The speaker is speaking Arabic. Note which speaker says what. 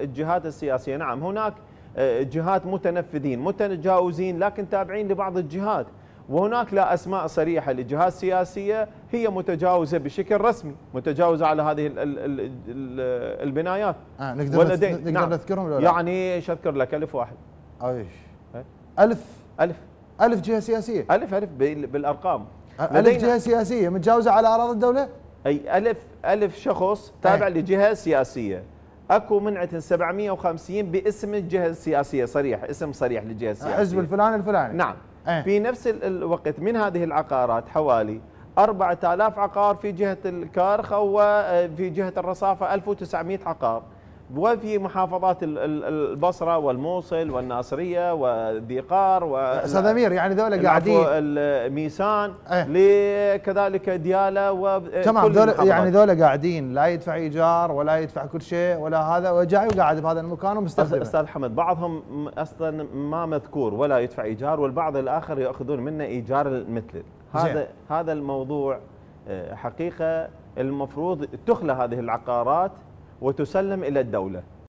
Speaker 1: الجهات السياسية نعم هناك آه، جهات متنفذين متجاوزين لكن تابعين لبعض الجهات وهناك لا أسماء صريحة لجهات سياسية هي متجاوزة بشكل رسمي متجاوزة على هذه الـ الـ الـ البنايات آه نقدر, نقدر نعم. نذكرهم ولا يعني شذكر لك ألف واحد أيش ألف ألف ألف جهة سياسية ألف ألف بالأرقام ألف جهة سياسية متجاوزة على أراضي الدولة أي ألف ألف شخص تابع أي. لجهة سياسية اكو منعه 750 باسم الجهه السياسيه صريح اسم صريح للجهه السياسيه حزب الفلان الفلاني نعم أه. في نفس الوقت من هذه العقارات حوالي 4000 عقار في جهه الكارخه وفي آه، جهه الرصافه 1900 عقار وفي محافظات البصره والموصل والناصريه والذقار و استاذ امير يعني ذولا قاعدين الميسان أيه؟ كذلك دياله إيه، تمام دولة يعني ذولا قاعدين لا يدفع ايجار ولا يدفع كل شيء ولا هذا وجاي وقاعد بهذا المكان ومستخدم استاذ حمد بعضهم اصلا ما مذكور ولا يدفع ايجار والبعض الاخر ياخذون منه ايجار مثل هذا هذا الموضوع إيه، حقيقه المفروض تخلى هذه العقارات وتسلم إلى الدولة